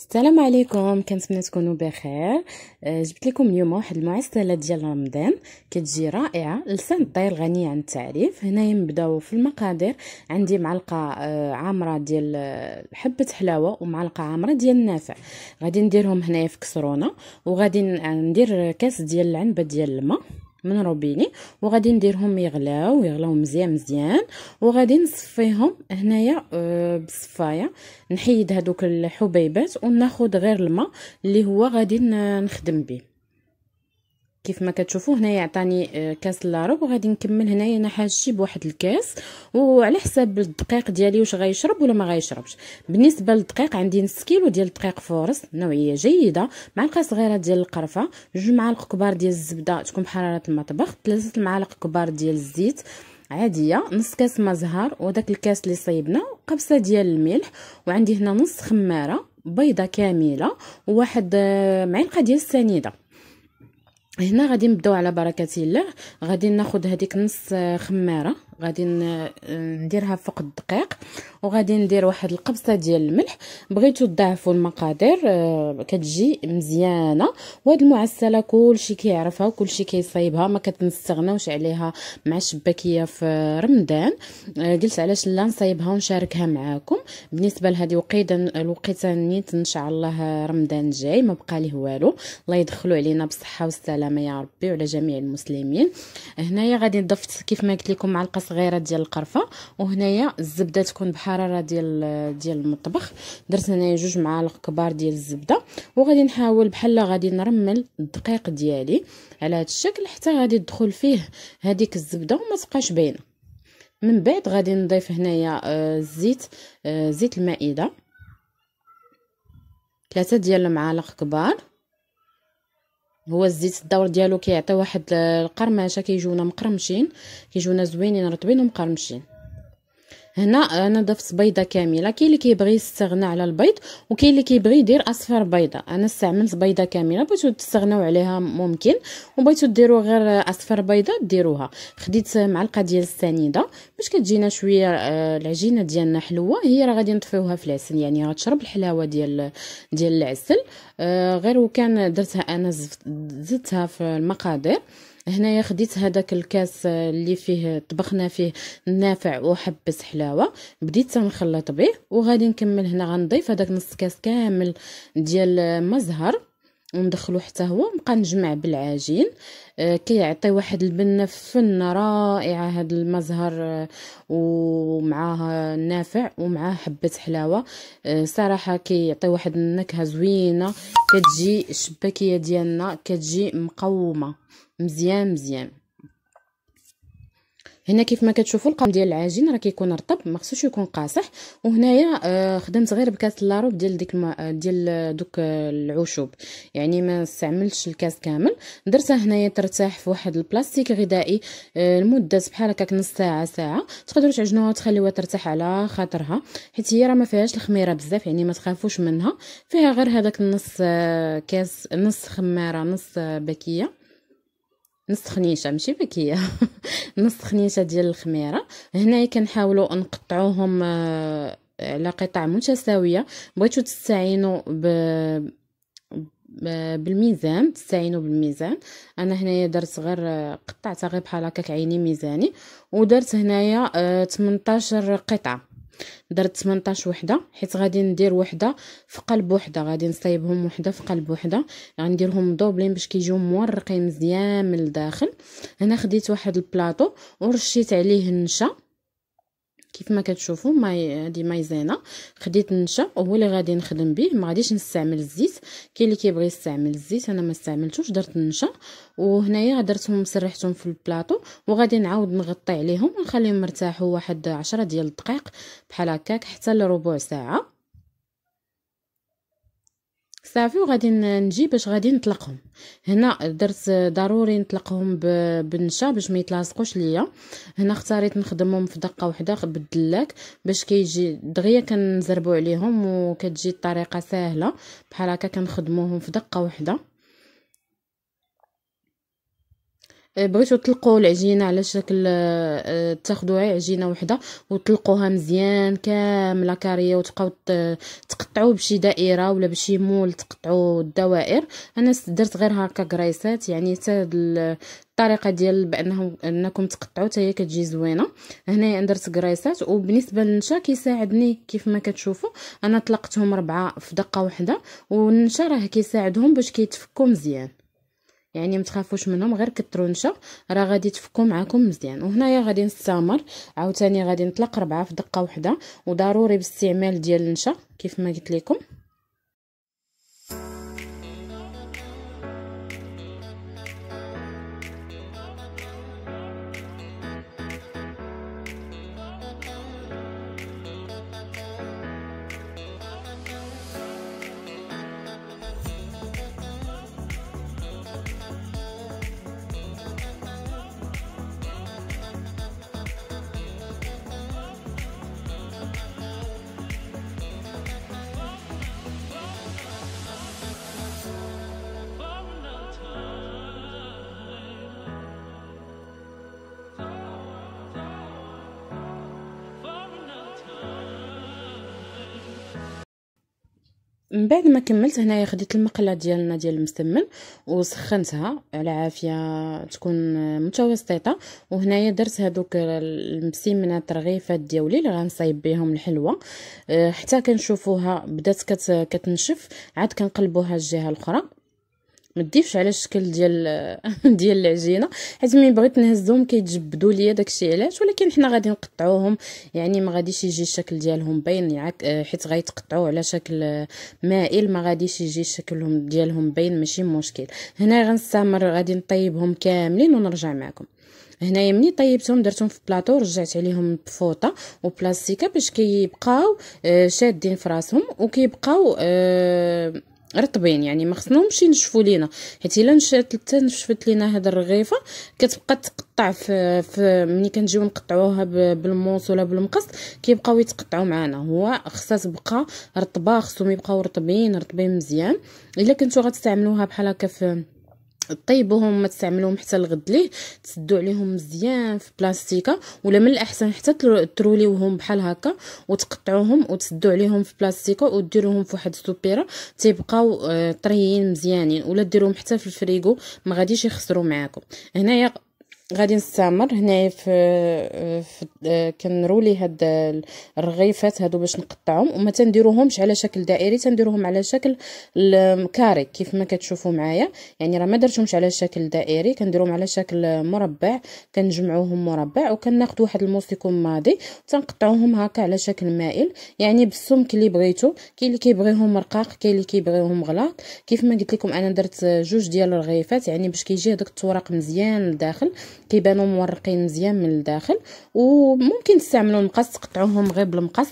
السلام عليكم كنتمنى تكونوا بخير آه، جبت لكم اليوم واحد المعسله ديال رمضان كتجي رائعه لسان الطير غني عن التعريف هنايا نبداو في المقادير عندي معلقه آه، عامره ديال آه، حبه حلاوه ومعلقه عامره ديال النافع غادي نديرهم هنايا في كسرونه وغادي ندير كاس ديال العنبه ديال الماء من روبيني وغادي نديرهم يغلاو يغلاو مزيان مزيان وغادي نصفيهم هنايا آه، بالصفايه نحيد هذوك الحبيبات وناخذ غير الماء اللي هو غادي نخدم به كيف ما كتشوفوا هنايا عطاني آه، كاس لارب وغادي نكمل هنايا انا حاشي بواحد الكاس وعلى حساب الدقيق ديالي واش غيشرب ولا ما غيشربش بالنسبه للدقيق عندي نص كيلو ديال الدقيق فورس نوعيه جيده معلقه صغيره ديال القرفه جوج معالق كبار ديال الزبده تكون بحراره المطبخ ثلاثه المعالق كبار ديال الزيت عاديه نص كاس ما زهر وداك الكاس اللي صيبنا قبصه ديال الملح وعندي هنا نص خماره بيضه كامله وواحد آه، معلقه ديال السنيده هنا غادي نبداو على بركه الله غادي ناخذ هذيك نص خماره غادي نديرها فوق الدقيق وغادي ندير واحد القبصه ديال الملح بغيتو تضاعفوا المقادير آه، كتجي مزيانه وهاد المعسله كلشي كيعرفها وكلشي كيصايبها ما كتنستغناوش عليها مع الشباكيه في رمضان آه، قلت علاش لا نصايبها ونشاركها معاكم بالنسبه لهذه وقيدا الوقيته نيت ان شاء الله رمضان جاي ما بقى ليه والو الله يدخلوا علينا بالصحه والسلامه يا ربي وعلى جميع المسلمين هنايا غادي ضفت كيف ما قلت لكم معلقه صغيره ديال القرفه وهنايا الزبده تكون بحراره ديال ديال المطبخ درت هنايا جوج معالق كبار ديال الزبده وغادي نحاول بحال غادي نرمل الدقيق ديالي على هذا الشكل حتى غادي تدخل فيه هذيك الزبده وما تبقاش باينه من بعد غادي نضيف هنايا آه، الزيت آه، زيت المائده ثلاثة ديال المعالق كبار هو الزيت الدور ديالو كيعطي واحد القرمشه كيجونا مقرمشين كيجونا زوينين رطبين ومقرمشين هنا انا ضفت بيضه كامله كاين اللي كيبغي يستغنى على البيض وكاين اللي كيبغي يدير اصفر بيضه انا استعملت بيضه كامله بغيتو تستغناو عليها ممكن وبغيتو ديروا غير اصفر بيضه ديروها خديت معلقه ديال السنيده باش كتجينا شويه آه، العجينه ديالنا حلوه هي راه غادي نطفيوها في العسل يعني غتشرب الحلاوه ديال ديال العسل آه، غير وكان درتها انا زدتها في المقادير هنايا خديت هذاك الكاس آه، اللي فيه طبخنا فيه النافع وحبس حلاوه بديت نخلط به وغادي نكمل هنا غنضيف هذاك نص كاس كامل ديال آه، مزهر وندخلو حتى هو نبقى نجمع بالعجين آه كيعطي واحد البنه فن رائعه هذا المزهر آه ومعاه نافع ومعاه حبه حلاوه آه صراحه كيعطي واحد النكهه زوينه كتجي الشباكيه ديالنا كتجي مقومه مزيان مزيان هنا كيف ما كتشوفوا القوام ديال العجين راه كيكون رطب ما خصوش يكون قاصح وهنايا آه، خدمت غير بكاس لاروب ديال ديك الما آه، ديال آه، دوك العشوب يعني ما استعملتش الكاس كامل درتها هنايا ترتاح في واحد البلاستيك غذائي لمده بحال هكاك نص ساعه ساعه تقدروا تعجنوها وتخليوها ترتاح على خاطرها حيت هي راه ما فيهاش الخميره بزاف يعني ما تخافوش منها فيها غير هذاك النص كاس نص خماره نص بكيه نص خنيشه ماشي بكيه نص خنيشه ديال الخميره هنايا كنحاولوا نقطعوهم آه، على قطع متساويه بغيتو تستعينوا ب بالميزان تستعينوا بالميزان انا هنايا درت غير آه، قطعتها غير بحال هكاك عيني ميزاني ودرت هنايا 18 آه، قطعه درت 18 وحده حيت غادي ندير وحده في قلب وحده غادي نصايبهم وحده في قلب وحده غنديرهم دوبلين باش كيجيو مورقين مزيان من الداخل هنا خديت واحد البلاطو ورشيت عليه النشا كيف ما كتشوفوا ماي هذه مايزينا خديت النشا وهو اللي غادي نخدم به ما غاديش نستعمل الزيت كاين اللي كيبغي يستعمل الزيت انا ما استعملتوش درت النشا وهنايا درتهم سرحتهم في البلاطو وغادي نعاود نغطي عليهم ونخليهم مرتاحوا واحد عشرة ديال الدقائق بحال هكاك حتى لربع ساعه صافي وغادي نجي باش غادي نطلقهم هنا درت ضروري نطلقهم بالنشا باش ما يتلاصقوش ليا هنا اختاريت نخدمهم في دقه واحده بالدلاك باش كيجي دغيا كنزربو عليهم وكتجي الطريقه سهله بحال هكا كنخدموهم في دقه واحده أه، بغيتو تلقوا العجينه على شكل أه، تاخذوا عجينه وحده وتلقوها مزيان كامله كاريه وتبقاو تقطعوا بشي دائره ولا بشي مول تقطعوا الدوائر انا درت غير هكا كريسات يعني حتى الطريقه ديال بانهم انكم تقطعوا حتى هي كتجي زوينه هنايا درت كريسات وبالنسبه للنشا كيساعدني كيف ما كتشوفوا انا طلقتهم ربعه في دقه واحده والنشا راه كيساعدهم باش كيتفكوا مزيان يعني ما تخافوش منهم غير نشا راه غادي تفكوا معكم مزيان وهنايا غادي نستمر عاوتاني غادي نطلق ربعه في دقه واحده وضروري باستعمال ديال النشا كيف ما قلت لكم من بعد ما كملت هنايا خديت المقله ديالنا ديال المسمن وسخنتها على عافيه تكون متوسطه وهنايا درت هذوك المسيمنات رغيفات ديالي اللي غنصايب بهم الحلوه آه، حتى كنشوفوها بدات كتنشف عاد كنقلبوها الجهه الاخرى ما تضيفش على الشكل ديال ديال العجينه حيت ملي بغيت نهزهم كيتجبدوا ليا داكشي علاش ولكن حنا غادي نقطعوهم يعني ما غاديش يجي الشكل ديالهم باين آه، حيت غيتقطعوا على شكل مائل ما غاديش يجي شكلهم ديالهم باين ماشي مشكل هنا غنستمر غادي نطيبهم كاملين ونرجع معكم هنايا ملي طيبتهم درتهم في بلاطو رجعت عليهم بفوطه وبلاستيكه باش كيبقاو آه، شادين في راسهم وكيبقاو آه، رطبين يعني ما خصناهمش ينشفوا لينا حيت الا نشات حتى نشفت لينا هاد الرغيفه كتبقى تقطع في, في ملي كنجيو نقطعوها بالموس ولا بالمقص كيبقاو يتقطعوا معانا هو خصها تبقى رطبه خصهم يبقاو رطبين رطبين مزيان الا كنتو غتستعملوها بحال هكا في طيبوهم ما تستعملوهم حتى الغد ليه تسدو عليهم مزيان في بلاستيكه ولا من الاحسن حتى تروليوهم بحال هكا وتقطعوهم وتسدو عليهم في بلاستيكه وديروهم في واحد السوبيره تيبقاو آه، طريين مزيانين ولا ديروهم حتى في الفريغو ما غاديش يخسروا معاكم هنايا غادي نستمر هنايا في, في كنرولي هاد الرغيفات هادو باش نقطعهم وما تنديروهمش على شكل دائري تنديروهم على شكل كاري كيف ما كتشوفوا معايا يعني راه ما درتهمش على شكل دائري كنديروهم على شكل مربع كنجمعوهم مربع وكناخذ واحد الموسيكون ماضي تنقطعوهم هكا على شكل مائل يعني بالسمك اللي بغيتو كاين اللي كيبغيهم رقاق كاين اللي كيبغيهم غلاط كيف ما قلت لكم انا درت جوج ديال الرغيفات يعني باش كيجي هذاك التوراق مزيان لداخل كيبانوا مورقين مزيان من الداخل وممكن تستعملوا المقص تقطعوهم غير بالمقص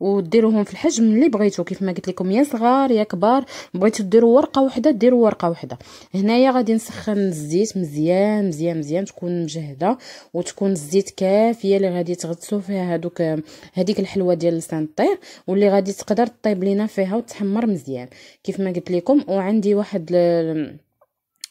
وديروهم في الحجم اللي بغيتو كيف ما قلت لكم يا صغار يا كبار بغيتو ديروا ورقه وحده ديروا ورقه وحده هنايا غادي نسخن الزيت مزيان مزيان مزيان تكون مجهده وتكون الزيت كافيه اللي غادي تغطسوا فيها هذوك هذيك الحلوه ديال السانطير واللي غادي تقدر طيب لينا فيها وتحمر مزيان كيف ما قلت لكم وعندي واحد ل...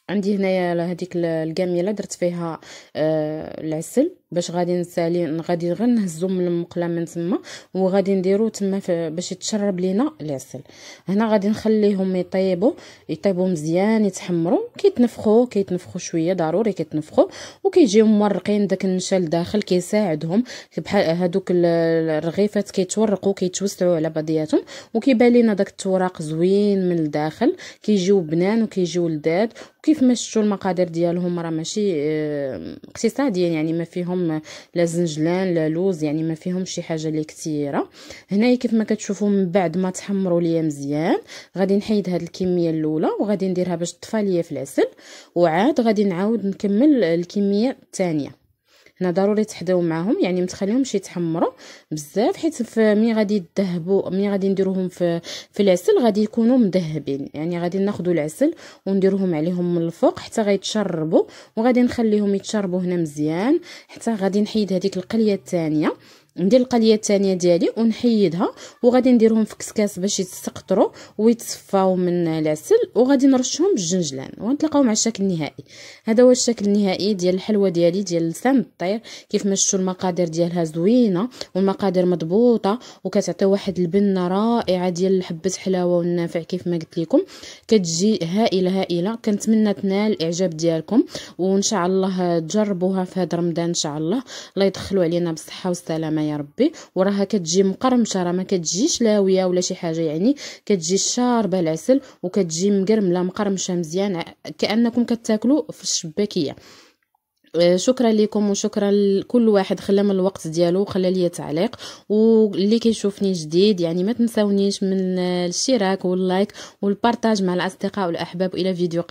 عندي هنايا هذيك الكاميله درت فيها آه، العسل باش غادي نسالي غادي غير نهزو من المقله من تما وغادي نديرو تما باش يتشرب لينا العسل هنا غادي نخليهم يطيبوا يطيبوا مزيان يتحمروا كيتنفخوا كيتنفخوا شويه ضروري كيتنفخوا وكيجيو مورقين داك النشا لداخل كيساعدهم بحال هادوك الرغيفات كيتورقوا كيتوسعوا على بعضياتهم وكيبان لينا داك التوراق زوين من الداخل كيجيو بنان وكيجيو لذاد وكيف ما شفتوا المقادير ديالهم راه ماشي آه، اقتصاديا يعني ما فيهم فيهم لا زنجلان لا لوز يعني ما فيهم شي حاجه اللي كثيره هنايا كيف ما كتشوفوا من بعد ما تحمروا ليا مزيان غادي نحيد هذه الكميه الاولى وغادي نديرها باش تطفى ليا في العسل وعاد غادي نعاود نكمل الكميه الثانيه هنا ضروري تحداو معاهم يعني ما تخليهمش يتحمروا بزاف حيت مي غادي يذهبوا مي غادي نديروهم في في العسل غادي يكونوا مذهبين يعني غادي ناخذوا العسل ونديروهم عليهم من الفوق حتى غيتشربوا وغادي نخليهم يتشربوا هنا مزيان حتى غادي نحيد هذيك القليه الثانيه ندير القليه الثانيه ديالي ونحيدها وغادي نديرهم في كسكاس باش يتسقطروا ويتصفاو من العسل وغادي نرشهم بالجنجلان ونتلاقاو مع الشكل النهائي هذا هو الشكل النهائي ديال الحلوه ديالي ديال لسان الطير كيف ما شفتوا المقادير ديالها زوينه والمقادير مضبوطه وكتعطي واحد البنه رائعه ديال حبه حلاوه والنافع كيف ما قلت لكم كتجي هائله هائله كنتمنى تنال الاعجاب ديالكم وان شاء الله تجربوها في هذا رمضان ان شاء الله الله يدخلوا علينا بالصحه والسلامه يا ربي وراها كتجي مقرمشه راه ما كتجيش لاويه ولا شي حاجه يعني كتجي شاربه العسل وكتجي مقرمله مقرمشه مزيان كانكم كتاكلوا في الشباكيه آه، شكرا لكم وشكرا لكل واحد خلى من الوقت ديالو وخلى لي تعليق واللي كيشوفني جديد يعني ما تنساونيش من الاشتراك واللايك والبارتاج مع الاصدقاء والاحباب الى فيديو